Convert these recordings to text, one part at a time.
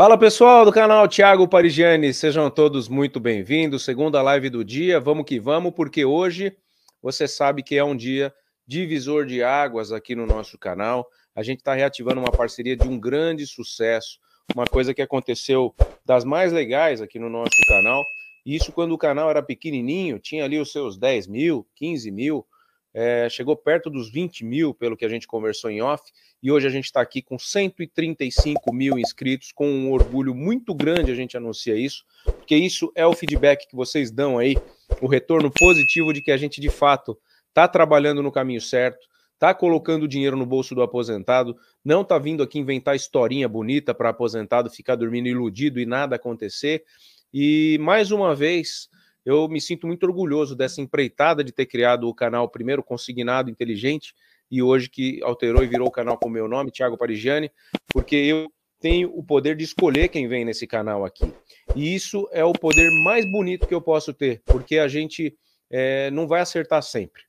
Fala pessoal do canal Thiago Parigiani, sejam todos muito bem-vindos. Segunda live do dia, vamos que vamos, porque hoje você sabe que é um dia divisor de águas aqui no nosso canal. A gente está reativando uma parceria de um grande sucesso, uma coisa que aconteceu das mais legais aqui no nosso canal. Isso quando o canal era pequenininho, tinha ali os seus 10 mil, 15 mil, é, chegou perto dos 20 mil, pelo que a gente conversou em off, e hoje a gente está aqui com 135 mil inscritos, com um orgulho muito grande a gente anuncia isso, porque isso é o feedback que vocês dão aí, o retorno positivo de que a gente de fato está trabalhando no caminho certo, está colocando dinheiro no bolso do aposentado, não está vindo aqui inventar historinha bonita para aposentado ficar dormindo iludido e nada acontecer. E mais uma vez, eu me sinto muito orgulhoso dessa empreitada de ter criado o canal primeiro Consignado Inteligente e hoje que alterou e virou o canal com o meu nome, Thiago Parigiani, porque eu tenho o poder de escolher quem vem nesse canal aqui. E isso é o poder mais bonito que eu posso ter, porque a gente é, não vai acertar sempre.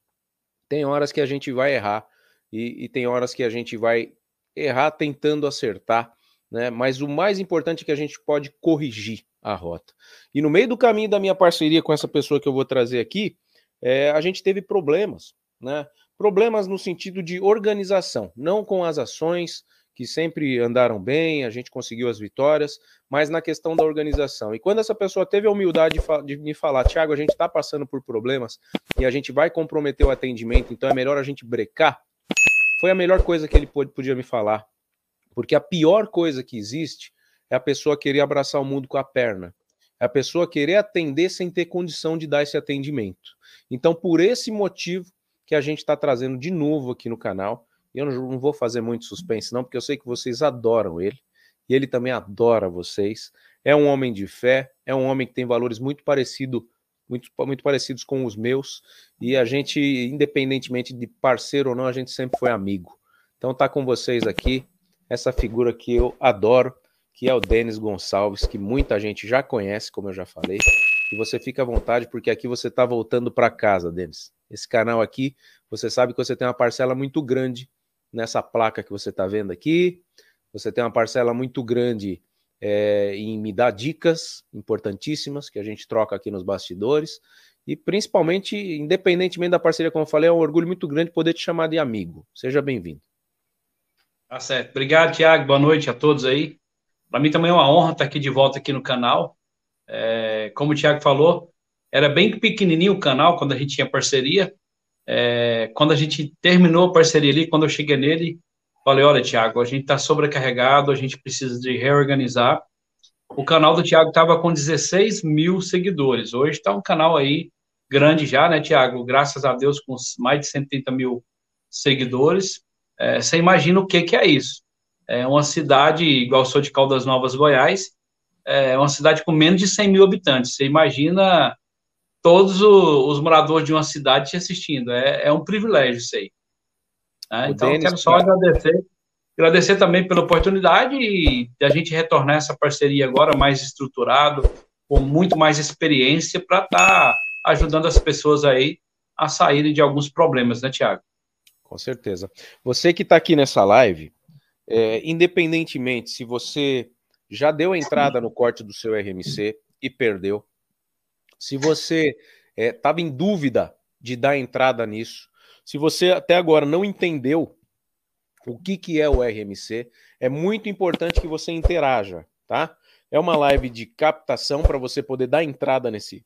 Tem horas que a gente vai errar e, e tem horas que a gente vai errar tentando acertar né? Mas o mais importante é que a gente pode corrigir a rota. E no meio do caminho da minha parceria com essa pessoa que eu vou trazer aqui, é, a gente teve problemas, né? Problemas no sentido de organização, não com as ações que sempre andaram bem, a gente conseguiu as vitórias, mas na questão da organização. E quando essa pessoa teve a humildade de, me falar, Tiago, a gente está passando por problemas e a gente vai comprometer o atendimento, então é melhor a gente brecar, foi a melhor coisa que ele podia me falar porque a pior coisa que existe é a pessoa querer abraçar o mundo com a perna. É a pessoa querer atender sem ter condição de dar esse atendimento. Então, por esse motivo que a gente está trazendo de novo aqui no canal, e eu não vou fazer muito suspense, não, porque eu sei que vocês adoram ele, e ele também adora vocês. É um homem de fé, é um homem que tem valores muito parecidos muito, muito parecidos com os meus, e a gente, independentemente de parceiro ou não, a gente sempre foi amigo. Então tá com vocês aqui, essa figura que eu adoro, que é o Denis Gonçalves, que muita gente já conhece, como eu já falei. E você fica à vontade, porque aqui você está voltando para casa, Denis. Esse canal aqui, você sabe que você tem uma parcela muito grande nessa placa que você está vendo aqui. Você tem uma parcela muito grande é, em me dar dicas importantíssimas que a gente troca aqui nos bastidores. E principalmente, independentemente da parceria, como eu falei, é um orgulho muito grande poder te chamar de amigo. Seja bem-vindo. Tá certo. Obrigado, Tiago. Boa noite a todos aí. Para mim também é uma honra estar tá aqui de volta aqui no canal. É, como o Tiago falou, era bem pequenininho o canal quando a gente tinha parceria. É, quando a gente terminou a parceria ali, quando eu cheguei nele, falei, olha, Tiago, a gente está sobrecarregado, a gente precisa de reorganizar. O canal do Tiago estava com 16 mil seguidores. Hoje está um canal aí grande já, né, Tiago? Graças a Deus, com mais de 130 mil seguidores. É, você imagina o que, que é isso. É uma cidade, igual sou de Caldas Novas, Goiás, é uma cidade com menos de 100 mil habitantes. Você imagina todos os moradores de uma cidade te assistindo. É, é um privilégio isso aí. É, então, Denis, quero só né? agradecer. Agradecer também pela oportunidade e de a gente retornar essa parceria agora mais estruturado, com muito mais experiência para estar tá ajudando as pessoas aí a saírem de alguns problemas, né, Tiago? Com certeza. Você que está aqui nessa live, é, independentemente se você já deu a entrada no corte do seu RMC e perdeu, se você estava é, em dúvida de dar entrada nisso, se você até agora não entendeu o que, que é o RMC, é muito importante que você interaja, tá? É uma live de captação para você poder dar entrada nesse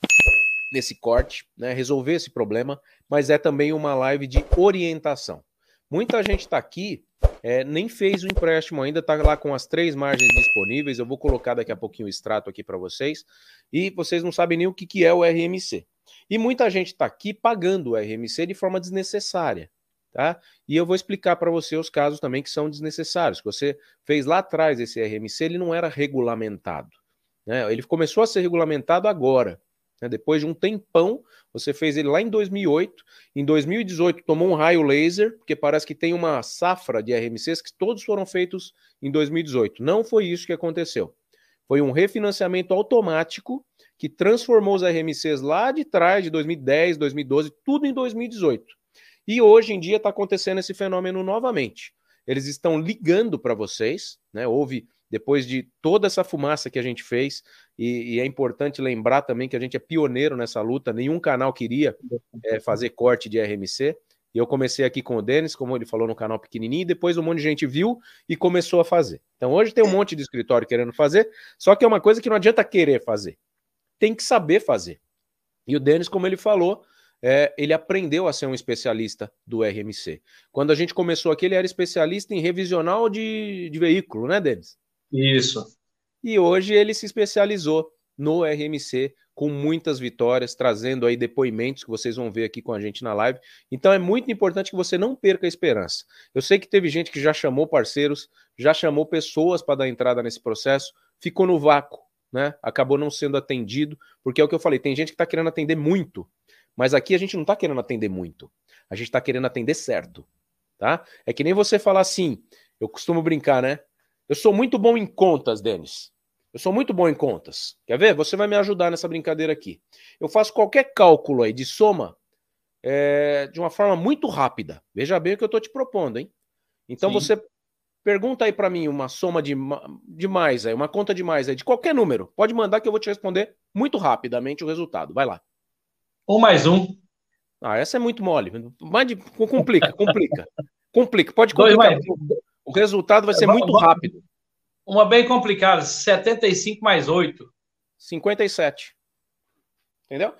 nesse corte, né, resolver esse problema, mas é também uma live de orientação. Muita gente está aqui, é, nem fez o empréstimo ainda, está lá com as três margens disponíveis. Eu vou colocar daqui a pouquinho o extrato aqui para vocês. E vocês não sabem nem o que, que é o RMC. E muita gente está aqui pagando o RMC de forma desnecessária. Tá? E eu vou explicar para você os casos também que são desnecessários. Que você fez lá atrás esse RMC, ele não era regulamentado. Né? Ele começou a ser regulamentado agora. Né? Depois de um tempão, você fez ele lá em 2008. Em 2018, tomou um raio laser, porque parece que tem uma safra de RMCs que todos foram feitos em 2018. Não foi isso que aconteceu. Foi um refinanciamento automático que transformou os RMCs lá de trás, de 2010, 2012, tudo em 2018. E hoje em dia está acontecendo esse fenômeno novamente. Eles estão ligando para vocês, né? Houve depois de toda essa fumaça que a gente fez, e, e, é importante lembrar também que a gente é pioneiro nessa luta, nenhum canal queria é, fazer corte de RMC. E eu comecei aqui com o Denis, como ele falou, no canal pequenininho, e depois um monte de gente viu e começou a fazer. Então hoje tem um monte de escritório querendo fazer, só que é uma coisa que não adianta querer fazer, tem que saber fazer. E o Denis, como ele falou, é, ele aprendeu a ser um especialista do RMC. Quando a gente começou aqui, ele era especialista em revisional de, de veículo, né, Denis? Isso. E hoje ele se especializou no RMC com muitas vitórias, trazendo aí depoimentos que vocês vão ver aqui com a gente na live. Então é muito importante que você não perca a esperança. Eu sei que teve gente que já chamou parceiros, já chamou pessoas para dar entrada nesse processo, ficou no vácuo, né? Acabou não sendo atendido, porque é o que eu falei, tem gente que está querendo atender muito, mas aqui a gente não está querendo atender muito. A gente está querendo atender certo, tá? É que nem você falar assim, eu costumo brincar, né? Eu sou muito bom em contas, Denis. Eu sou muito bom em contas. Quer ver? Você vai me ajudar nessa brincadeira aqui. Eu faço qualquer cálculo aí de soma é, de uma forma muito rápida. Veja bem o que eu estou te propondo, hein? Então Sim. você pergunta aí para mim uma soma de, de mais aí, uma conta de mais aí, de qualquer número. Pode mandar que eu vou te responder muito rapidamente o resultado. Vai lá. Um mais um. Ah, essa é muito mole. Mas complica, complica. complica. Pode complicar. Dois mais, o resultado vai ser é, muito rápido. Uma bem complicada, 75 mais 8. 57. Entendeu?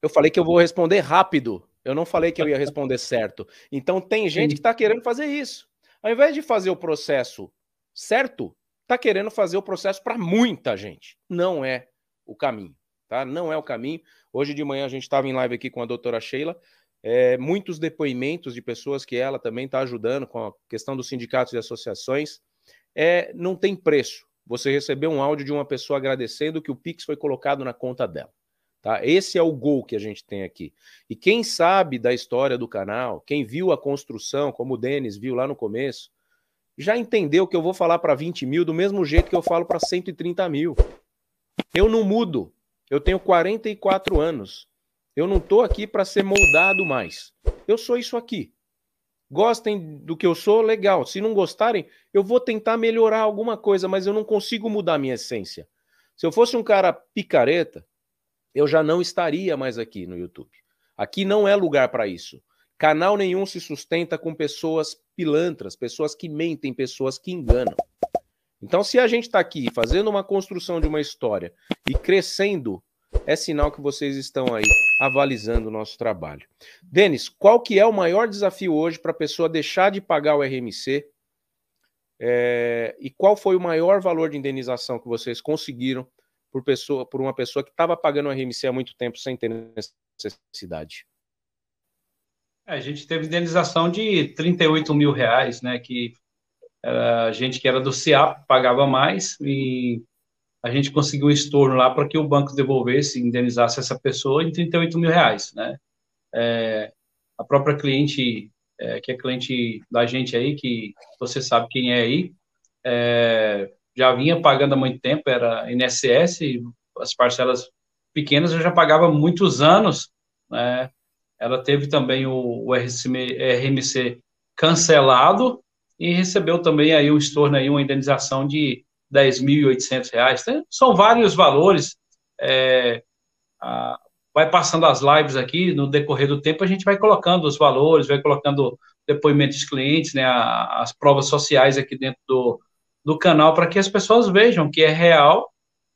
eu falei que eu vou responder rápido. Eu não falei que eu ia responder certo. Então tem gente que está querendo fazer isso. Ao invés de fazer o processo certo, está querendo fazer o processo para muita gente. Não é o caminho, tá? Não é o caminho. Hoje de manhã a gente estava em live aqui com a doutora Sheila é, muitos depoimentos de pessoas que ela também está ajudando com a questão dos sindicatos e associações, é, não tem preço. Você receber um áudio de uma pessoa agradecendo que o Pix foi colocado na conta dela. Tá? Esse é o gol que a gente tem aqui. E quem sabe da história do canal, quem viu a construção, como o Denis viu lá no começo, já entendeu que eu vou falar para 20 mil do mesmo jeito que eu falo para 130 mil. Eu não mudo. Eu tenho 44 anos. Eu não estou aqui para ser moldado mais. Eu sou isso aqui. Gostem do que eu sou, legal. Se não gostarem, eu vou tentar melhorar alguma coisa, mas eu não consigo mudar minha essência. Se eu fosse um cara picareta, eu já não estaria mais aqui no YouTube. Aqui não é lugar para isso. Canal nenhum se sustenta com pessoas pilantras, pessoas que mentem, pessoas que enganam. Então, se a gente está aqui fazendo uma construção de uma história e crescendo, é sinal que vocês estão aí avalizando o nosso trabalho. Denis, qual que é o maior desafio hoje para a pessoa deixar de pagar o RMC? É, e qual foi o maior valor de indenização que vocês conseguiram por, pessoa, por uma pessoa que estava pagando o RMC há muito tempo sem ter necessidade? É, a gente teve indenização de 38 mil reais, né? Que é, a gente que era do CEAP pagava mais e a gente conseguiu um estorno lá para que o banco devolvesse, indenizasse essa pessoa em 38 mil reais, né? É, a própria cliente, é, que é cliente da gente aí, que você sabe quem é aí, é, já vinha pagando há muito tempo, era INSS, as parcelas pequenas eu já pagava muitos anos, né? Ela teve também o, o RMC cancelado e recebeu também aí um estorno aí, uma indenização de 10.800 reais. Tem, né? são vários valores. É, a, vai passando as lives aqui, no decorrer do tempo, a gente vai colocando os valores, vai colocando depoimentos dos clientes, né, a, as provas sociais aqui dentro do, do canal, para que as pessoas vejam que é real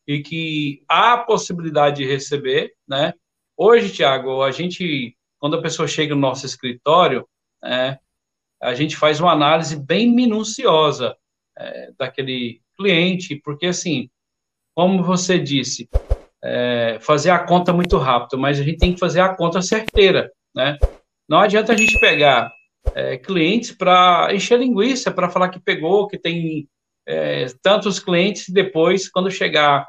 e que há a possibilidade de receber, né? Hoje, Tiago, a gente, quando a pessoa chega no nosso escritório, né? a gente faz uma análise bem minuciosa é, daquele cliente, porque assim, como você disse, é, fazer a conta muito rápido, mas a gente tem que fazer a conta certeira, né? Não adianta a gente pegar é, clientes para encher linguiça, para falar que pegou, que tem é, tantos clientes, depois, quando chegar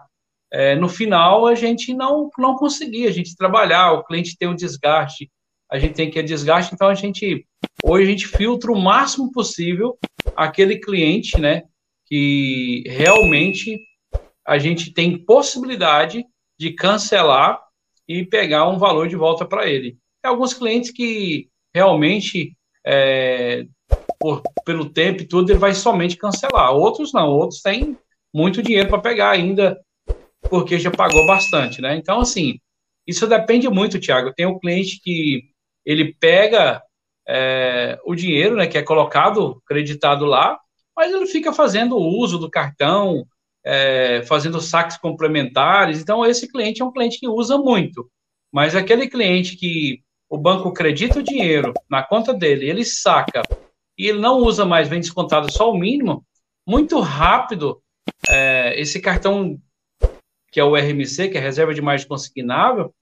é, no final, a gente não, não conseguir, a gente trabalhar, o cliente tem um desgaste, a gente tem que é desgaste, então a gente, hoje a gente filtra o máximo possível aquele cliente, né, que realmente a gente tem possibilidade de cancelar e pegar um valor de volta para ele. Tem alguns clientes que realmente, é, por, pelo tempo e tudo, ele vai somente cancelar. Outros não, outros têm muito dinheiro para pegar ainda, porque já pagou bastante, né? Então, assim, isso depende muito, Tiago. Tem um cliente que ele pega é, o dinheiro, né, que é colocado, creditado lá, mas ele fica fazendo uso do cartão, é, fazendo saques complementares. Então, esse cliente é um cliente que usa muito. Mas aquele cliente que o banco credita o dinheiro na conta dele, ele saca e ele não usa mais, vem descontado só o mínimo, muito rápido é, esse cartão que é o RMC, que é a reserva de margem consignável,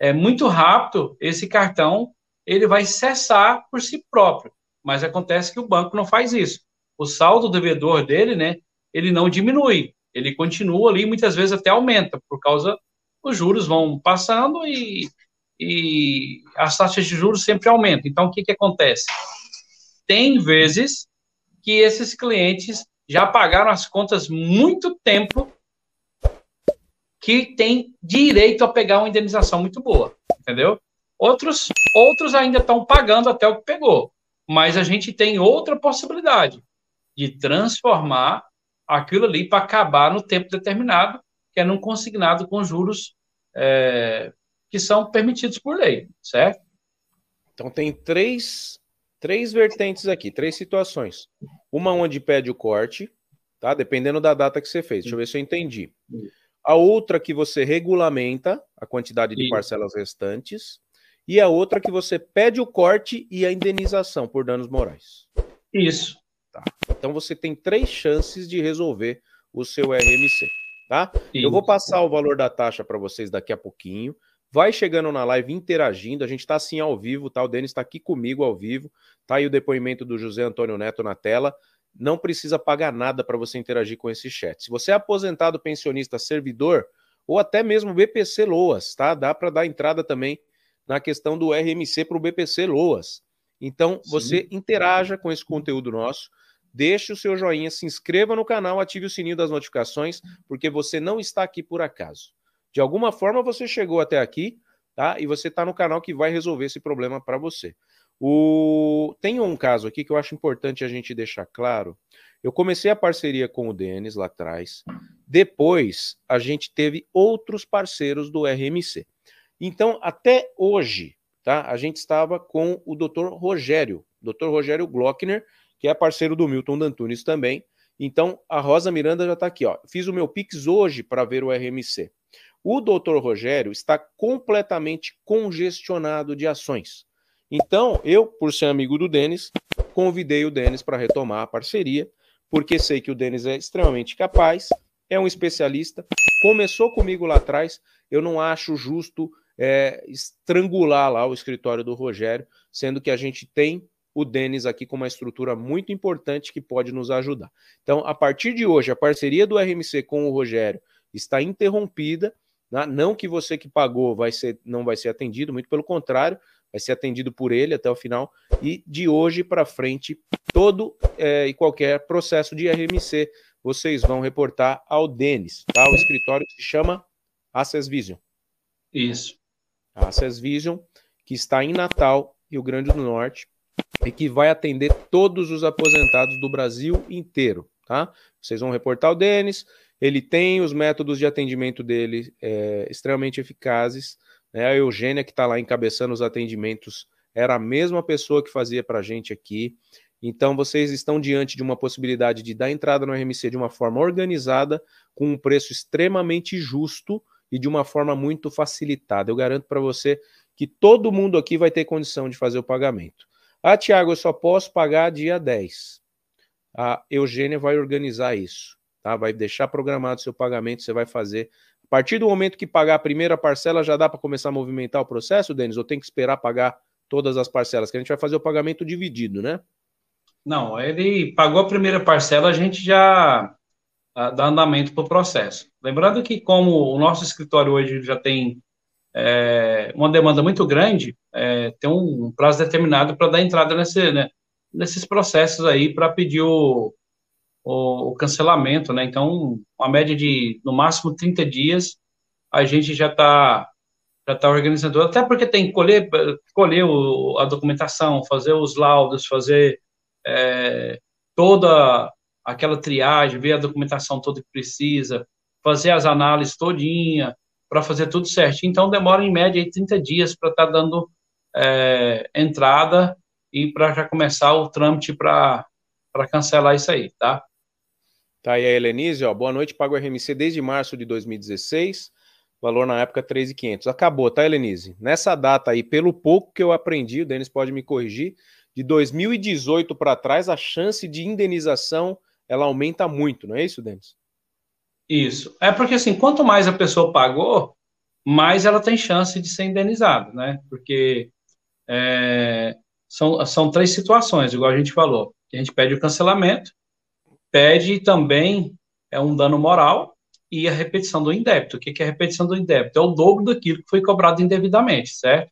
é muito rápido esse cartão ele vai cessar por si próprio. Mas acontece que o banco não faz isso o saldo devedor dele, né, ele não diminui, ele continua ali, muitas vezes até aumenta, por causa os juros vão passando e, e as taxas de juros sempre aumentam. Então, o que, que acontece? Tem vezes que esses clientes já pagaram as contas muito tempo que tem direito a pegar uma indenização muito boa, entendeu? Outros, outros ainda estão pagando até o que pegou, mas a gente tem outra possibilidade de transformar aquilo ali para acabar no tempo determinado, que é num consignado com juros é, que são permitidos por lei, certo? Então tem três, três vertentes aqui, três situações. Uma onde pede o corte, tá? Dependendo da data que você fez. Deixa eu ver se eu entendi. A outra que você regulamenta a quantidade de parcelas restantes e a outra que você pede o corte e a indenização por danos morais. Isso. Tá? Então você tem três chances de resolver o seu RMC. Tá? Sim. Eu vou passar o valor da taxa para vocês daqui a pouquinho. Vai chegando na live, interagindo. A gente está assim ao vivo, tá? O Denis está aqui comigo ao vivo. Tá aí o depoimento do José Antônio Neto na tela. Não precisa pagar nada para você interagir com esse chat. Se você é aposentado, pensionista, servidor ou até mesmo BPC Loas, tá? Dá para dar entrada também na questão do RMC para o BPC Loas. Então, Sim. você interaja com esse conteúdo nosso deixe o seu joinha, se inscreva no canal, ative o sininho das notificações, porque você não está aqui por acaso. De alguma forma você chegou até aqui, tá? E você está no canal que vai resolver esse problema para você. O... Tem um caso aqui que eu acho importante a gente deixar claro. Eu comecei a parceria com o Denis lá atrás. Depois a gente teve outros parceiros do RMC. Então, até hoje, tá? A gente estava com o Dr. Rogério, Dr. Rogério Glockner, que é parceiro do Milton D'Antunes também. Então, a Rosa Miranda já está aqui, ó. Fiz o meu Pix hoje para ver o RMC. O doutor Rogério está completamente congestionado de ações. Então, eu, por ser amigo do Denis, convidei o Denis para retomar a parceria, porque sei que o Denis é extremamente capaz, é um especialista, começou comigo lá atrás. Eu não acho justo é, estrangular lá o escritório do Rogério, sendo que a gente tem o Denis aqui com uma estrutura muito importante que pode nos ajudar. Então, a partir de hoje, a parceria do RMC com o Rogério está interrompida. Né? Não que você que pagou vai ser, não vai ser atendido, muito pelo contrário, vai ser atendido por ele até o final. E de hoje para frente, todo é, e qualquer processo de RMC vocês vão reportar ao Denis, tá? O escritório se chama Access Vision. Isso. Access Vision, que está em Natal, Rio Grande do Norte e que vai atender todos os aposentados do Brasil inteiro, tá? Vocês vão reportar o Denis, ele tem os métodos de atendimento dele é, extremamente eficazes, né? A Eugênia, que está lá encabeçando os atendimentos, era a mesma pessoa que fazia para a gente aqui. Então, vocês estão diante de uma possibilidade de dar entrada no RMC de uma forma organizada, com um preço extremamente justo e de uma forma muito facilitada. Eu garanto para você que todo mundo aqui vai ter condição de fazer o pagamento. Ah, Tiago, eu só posso pagar dia 10. A Eugênia vai organizar isso, tá? Vai deixar programado seu pagamento, você vai fazer. A partir do momento que pagar a primeira parcela, já dá para começar a movimentar o processo, Denis? Ou tem que esperar pagar todas as parcelas? Que a gente vai fazer o pagamento dividido, né? Não, ele pagou a primeira parcela, a gente já ah, dá andamento para o processo. Lembrando que, como o nosso escritório hoje já tem é, uma demanda muito grande, é, tem um prazo determinado para dar entrada nesse, né, nesses processos aí para pedir o, o, o, cancelamento, né? Então, uma média de no máximo 30 dias, a gente já está já tá organizando, até porque tem que colher, colher o, a documentação, fazer os laudos, fazer é, toda aquela triagem, ver a documentação toda que precisa, fazer as análises todinha, para fazer tudo certinho. Então, demora em média 30 dias para estar tá dando é, entrada e para já começar o trâmite para cancelar isso aí, tá? Tá aí a Helenise, ó, boa noite, pago RMC desde março de 2016, valor na época 3.500. Acabou, tá, Helenise? Nessa data aí, pelo pouco que eu aprendi, o Denis pode me corrigir, de 2018 para trás, a chance de indenização, ela aumenta muito, não é isso, Denis? Isso. É porque, assim, quanto mais a pessoa pagou, mais ela tem chance de ser indenizada, né? Porque é, são, são três situações, igual a gente falou. A gente pede o cancelamento, pede também é um dano moral e a repetição do indébito. O que é a repetição do indébito? É o dobro daquilo que foi cobrado indevidamente, certo?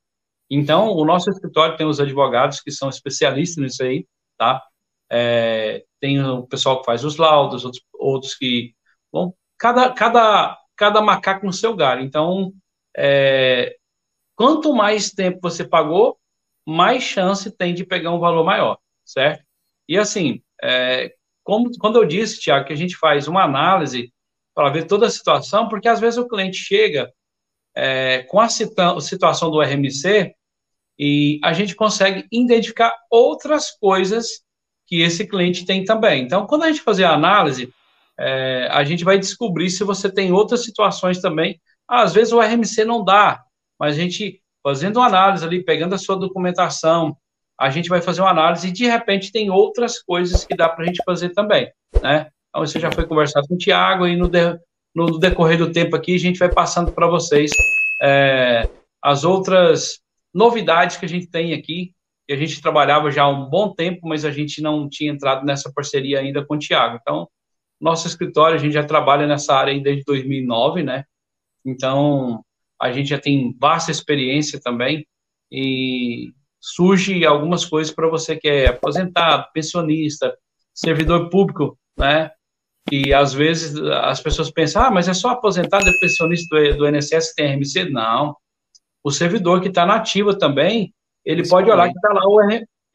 Então, o nosso escritório tem os advogados que são especialistas nisso aí, tá? É, tem o pessoal que faz os laudos, outros, outros que bom cada, cada, cada macaco no seu galho. Então, é, quanto mais tempo você pagou, mais chance tem de pegar um valor maior, certo? E assim, é, como, quando eu disse, Tiago, que a gente faz uma análise para ver toda a situação, porque às vezes o cliente chega é, com a situação do RMC e a gente consegue identificar outras coisas que esse cliente tem também. Então, quando a gente fazer a análise, é, a gente vai descobrir se você tem outras situações também. Às vezes o RMC não dá, mas a gente fazendo uma análise ali, pegando a sua documentação, a gente vai fazer uma análise e de repente tem outras coisas que dá para a gente fazer também, né? Então isso já foi conversado com o Tiago e no, de, no decorrer do tempo aqui a gente vai passando para vocês é, as outras novidades que a gente tem aqui, E a gente trabalhava já há um bom tempo, mas a gente não tinha entrado nessa parceria ainda com o Tiago. Então, nosso escritório, a gente já trabalha nessa área desde 2009, né? Então, a gente já tem vasta experiência também e surge algumas coisas para você que é aposentado, pensionista, servidor público, né? E às vezes as pessoas pensam, ah, mas é só aposentado e é pensionista do, do INSS tem RMC? Não. O servidor que está na ativa também, ele pode olhar que está lá o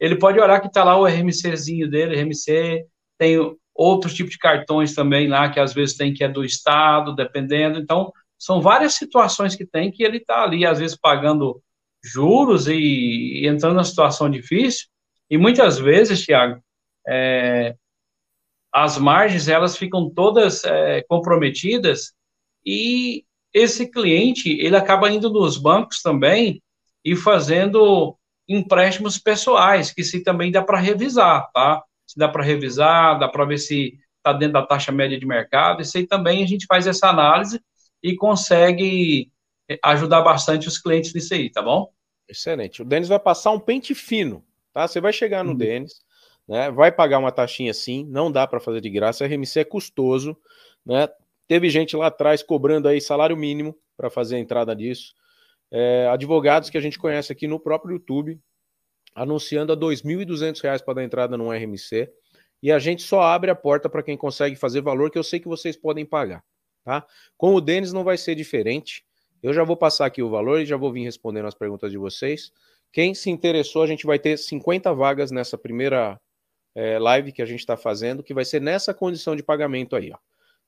ele pode olhar que está lá o RMCzinho dele, RMC tem outros tipos de cartões também lá, que às vezes tem que é do Estado, dependendo. Então, são várias situações que tem que ele está ali, às vezes, pagando juros e, e entrando numa situação difícil. E muitas vezes, Tiago, é, as margens elas ficam todas é, comprometidas e esse cliente ele acaba indo nos bancos também e fazendo empréstimos pessoais que se também dá para revisar, tá? se dá para revisar, dá para ver se está dentro da taxa média de mercado. Isso aí também a gente faz essa análise e consegue eh, ajudar bastante os clientes nisso aí, tá bom? Excelente. O Denis vai passar um pente fino, tá? Você vai chegar no uhum. Denis, né? Vai pagar uma taxinha assim, não dá para fazer de graça. RMC é custoso, né? Teve gente lá atrás cobrando aí salário mínimo para fazer a entrada disso. É, advogados que a gente conhece aqui no próprio YouTube anunciando a R$ 2.200 para dar entrada no RMC. E a gente só abre a porta para quem consegue fazer valor, que eu sei que vocês podem pagar. Tá? Com o Denis não vai ser diferente. Eu já vou passar aqui o valor e já vou vir respondendo as perguntas de vocês. Quem se interessou, a gente vai ter 50 vagas nessa primeira é, live que a gente está fazendo, que vai ser nessa condição de pagamento aí. Ó.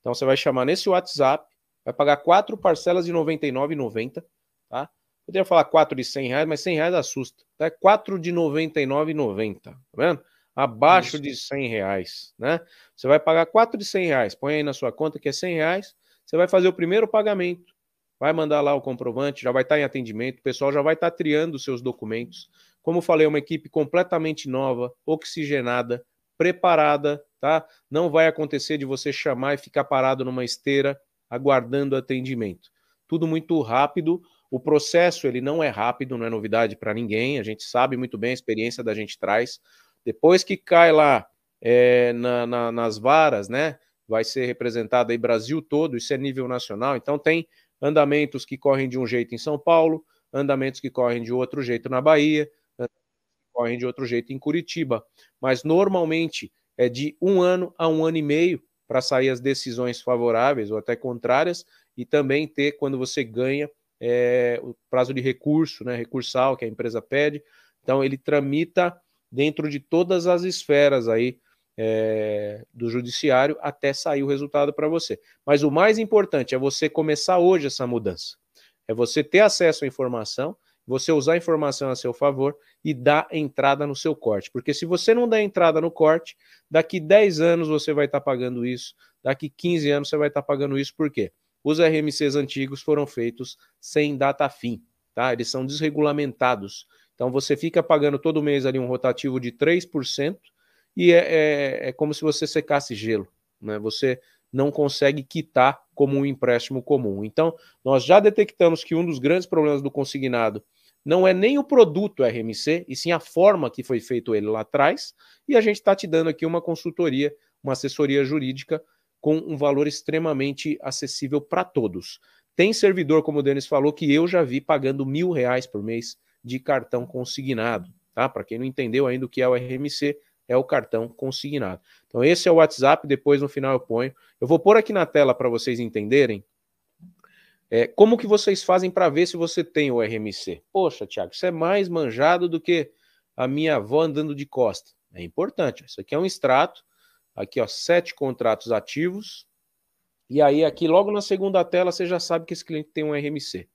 Então você vai chamar nesse WhatsApp, vai pagar quatro parcelas de R$ 99,90. Poderia falar 4 de 100 reais, mas 100 reais assusta. Né? Tá? 4 de 99,90, tá vendo? Abaixo Isso. de 100 reais, né? Você vai pagar 4 de 100 reais, põe aí na sua conta que é 100 reais, você vai fazer o primeiro pagamento, vai mandar lá o comprovante, já vai estar tá em atendimento, o pessoal já vai estar tá triando seus documentos. Como falei, é uma equipe completamente nova, oxigenada, preparada, tá? Não vai acontecer de você chamar e ficar parado numa esteira aguardando atendimento. Tudo muito rápido, o processo ele não é rápido, não é novidade para ninguém. A gente sabe muito bem a experiência da gente traz. Depois que cai lá é, na, na, nas varas, né? Vai ser representado aí Brasil todo, isso é nível nacional. Então tem andamentos que correm de um jeito em São Paulo, andamentos que correm de outro jeito na Bahia, correm de outro jeito em Curitiba. Mas normalmente é de um ano a um ano e meio para sair as decisões favoráveis ou até contrárias e também ter quando você ganha é, o prazo de recurso, né, recursal que a empresa pede. Então ele tramita dentro de todas as esferas aí é, do judiciário até sair o resultado para você. Mas o mais importante é você começar hoje essa mudança. É você ter acesso à informação, você usar a informação a seu favor e dar entrada no seu corte. Porque se você não der entrada no corte, daqui 10 anos você vai estar tá pagando isso, daqui 15 anos você vai estar tá pagando isso, por quê? os RMCs antigos foram feitos sem data fim, tá? Eles são desregulamentados. Então você fica pagando todo mês ali um rotativo de 3% e é, é, é como se você secasse gelo, né? Você não consegue quitar como um empréstimo comum. Então, nós já detectamos que um dos grandes problemas do consignado não é nem o produto RMC, e sim a forma que foi feito ele lá atrás, e a gente está te dando aqui uma consultoria, uma assessoria jurídica com um valor extremamente acessível para todos. Tem servidor, como o Denis falou, que eu já vi pagando mil reais por mês de cartão consignado. Tá? Para quem não entendeu ainda o que é o RMC, é o cartão consignado. Então, esse é o WhatsApp, depois no final eu ponho. Eu vou pôr aqui na tela para vocês entenderem é, como que vocês fazem para ver se você tem o RMC. Poxa, Tiago, isso é mais manjado do que a minha avó andando de costa. É importante. Isso aqui é um extrato Aqui, ó, sete contratos ativos. E aí, aqui, logo na segunda tela, você já sabe que esse cliente tem um RMC.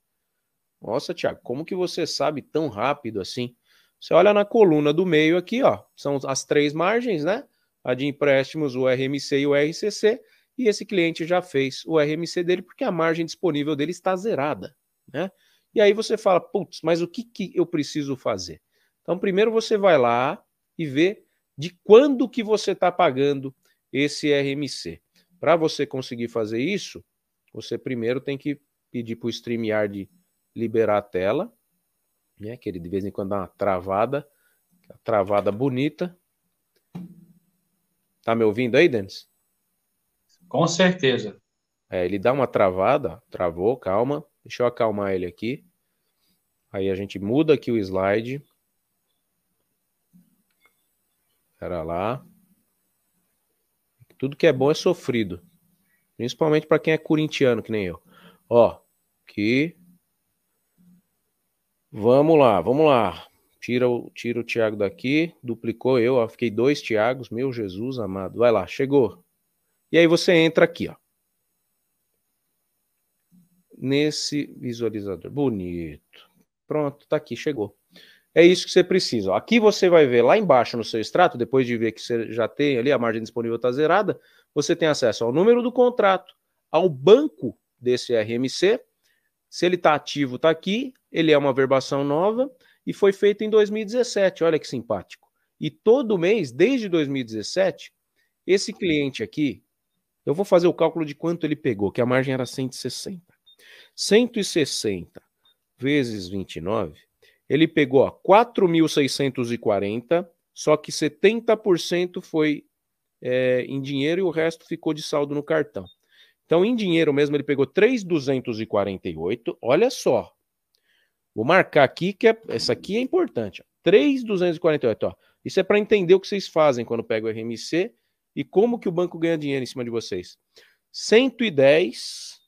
Nossa, Tiago, como que você sabe tão rápido assim? Você olha na coluna do meio aqui, ó, são as três margens, né? A de empréstimos, o RMC e o RCC. E esse cliente já fez o RMC dele porque a margem disponível dele está zerada, né? E aí você fala, putz, mas o que, que eu preciso fazer? Então, primeiro você vai lá e vê de quando que você está pagando esse RMC. Para você conseguir fazer isso, você primeiro tem que pedir para o StreamYard liberar a tela, né, que ele de vez em quando dá uma travada, uma travada bonita. Tá me ouvindo aí, Denis? Com certeza. É, ele dá uma travada, travou, calma. Deixa eu acalmar ele aqui. Aí a gente muda aqui o slide. Era lá. Tudo que é bom é sofrido. Principalmente para quem é corintiano, que nem eu. Ó, que Vamos lá, vamos lá. Tira o, tira o Thiago daqui, duplicou eu, ó, fiquei dois Tiagos meu Jesus amado. Vai lá, chegou. E aí você entra aqui, ó. Nesse visualizador. Bonito. Pronto, tá aqui, chegou. É isso que você precisa. Aqui você vai ver lá embaixo no seu extrato, depois de ver que você já tem ali a margem disponível está zerada, você tem acesso ao número do contrato, ao banco desse RMC. Se ele está ativo, está aqui. Ele é uma verbação nova e foi feito em 2017. Olha que simpático. E todo mês, desde 2017, esse cliente aqui, eu vou fazer o cálculo de quanto ele pegou, que a margem era 160. 160 vezes 29 ele pegou 4.640, só que 70% foi é, em dinheiro e o resto ficou de saldo no cartão. Então, em dinheiro mesmo, ele pegou 3,248. Olha só. Vou marcar aqui que é, essa aqui é importante. 3,248. Isso é para entender o que vocês fazem quando pegam o RMC e como que o banco ganha dinheiro em cima de vocês. 110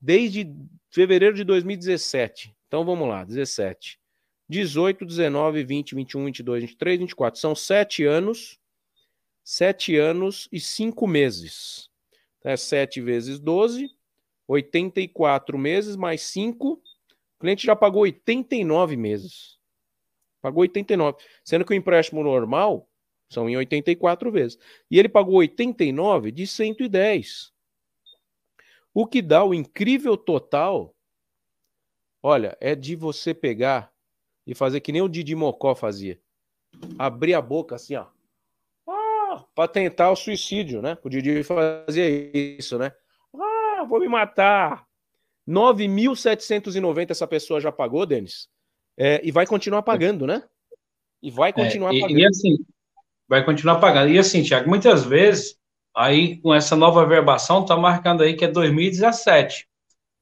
desde fevereiro de 2017. Então vamos lá, 17. 18, 19, 20, 21, 22, 23, 24. São sete anos, sete anos e cinco meses. É tá? 7 vezes 12, 84 meses mais 5. O cliente já pagou 89 meses. Pagou 89. Sendo que o empréstimo normal são em 84 vezes. E ele pagou 89 de 110. O que dá o incrível total. Olha, é de você pegar e fazer que nem o Didi Mocó fazia. Abrir a boca assim, ó. Ah, tentar o suicídio, né? O Didi fazia isso, né? Ah, vou me matar. 9.790 essa pessoa já pagou, Denis. É, e vai continuar pagando, né? E vai é, continuar é, e, pagando. E assim, vai continuar pagando. E assim, Tiago, muitas vezes, aí com essa nova verbação, tá marcando aí que é 2017.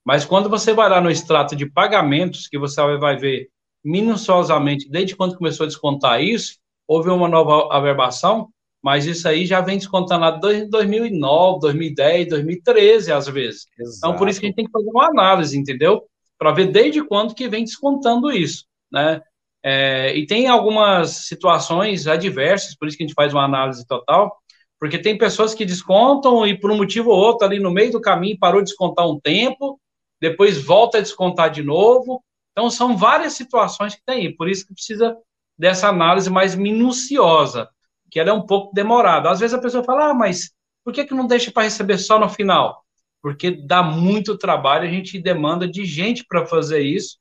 Mas quando você vai lá no extrato de pagamentos, que você vai ver minuciosamente, desde quando começou a descontar isso, houve uma nova averbação, mas isso aí já vem descontando lá de 2009, 2010, 2013, às vezes. Exato. Então, por isso que a gente tem que fazer uma análise, entendeu? Para ver desde quando que vem descontando isso, né? É, e tem algumas situações adversas, por isso que a gente faz uma análise total, porque tem pessoas que descontam e por um motivo ou outro ali no meio do caminho parou de descontar um tempo, depois volta a descontar de novo, então, são várias situações que tem aí, por isso que precisa dessa análise mais minuciosa, que ela é um pouco demorada. Às vezes a pessoa fala, ah, mas por que, que não deixa para receber só no final? Porque dá muito trabalho, a gente demanda de gente para fazer isso,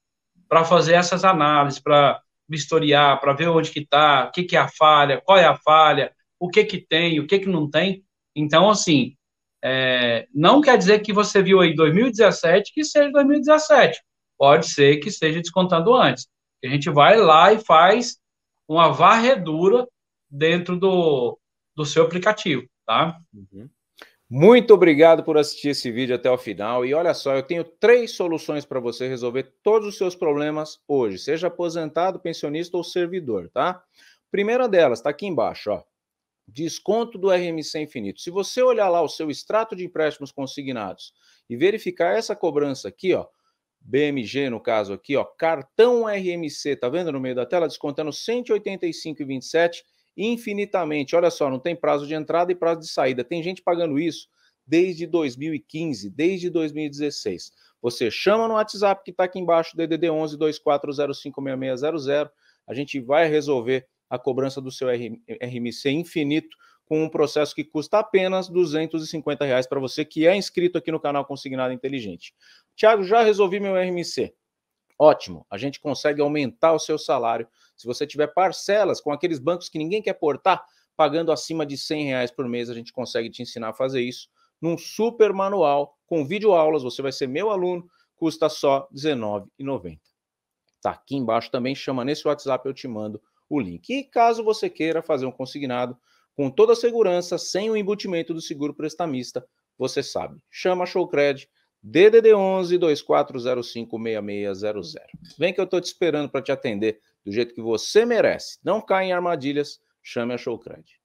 para fazer essas análises, para vistoriar, para ver onde que está, o que, que é a falha, qual é a falha, o que que tem, o que que não tem. Então, assim, é, não quer dizer que você viu aí 2017 que seja 2017 pode ser que esteja descontando antes. A gente vai lá e faz uma varredura dentro do, do seu aplicativo, tá? Uhum. Muito obrigado por assistir esse vídeo até o final. E olha só, eu tenho três soluções para você resolver todos os seus problemas hoje, seja aposentado, pensionista ou servidor, tá? Primeira delas, está aqui embaixo, ó. Desconto do RMC Infinito. Se você olhar lá o seu extrato de empréstimos consignados e verificar essa cobrança aqui, ó, BMG, no caso aqui, ó, cartão RMC, tá vendo no meio da tela? Descontando 185,27 infinitamente. Olha só, não tem prazo de entrada e prazo de saída. Tem gente pagando isso desde 2015, desde 2016. Você chama no WhatsApp que está aqui embaixo, DDD 11 6600 A gente vai resolver a cobrança do seu RMC infinito com um processo que custa apenas R$ reais para você que é inscrito aqui no canal Consignado Inteligente. Tiago, já resolvi meu RMC. Ótimo, a gente consegue aumentar o seu salário se você tiver parcelas com aqueles bancos que ninguém quer portar, pagando acima de 100 reais por mês, a gente consegue te ensinar a fazer isso num super manual com vídeo aulas. Você vai ser meu aluno, custa só R$19,90. Tá aqui embaixo também, chama nesse WhatsApp, eu te mando o link. E caso você queira fazer um consignado com toda a segurança, sem o embutimento do seguro prestamista, você sabe. Chama a Showcred, DDD 11 2405 6600. Vem que eu estou te esperando para te atender do jeito que você merece. Não caia em armadilhas, chame a Showcred.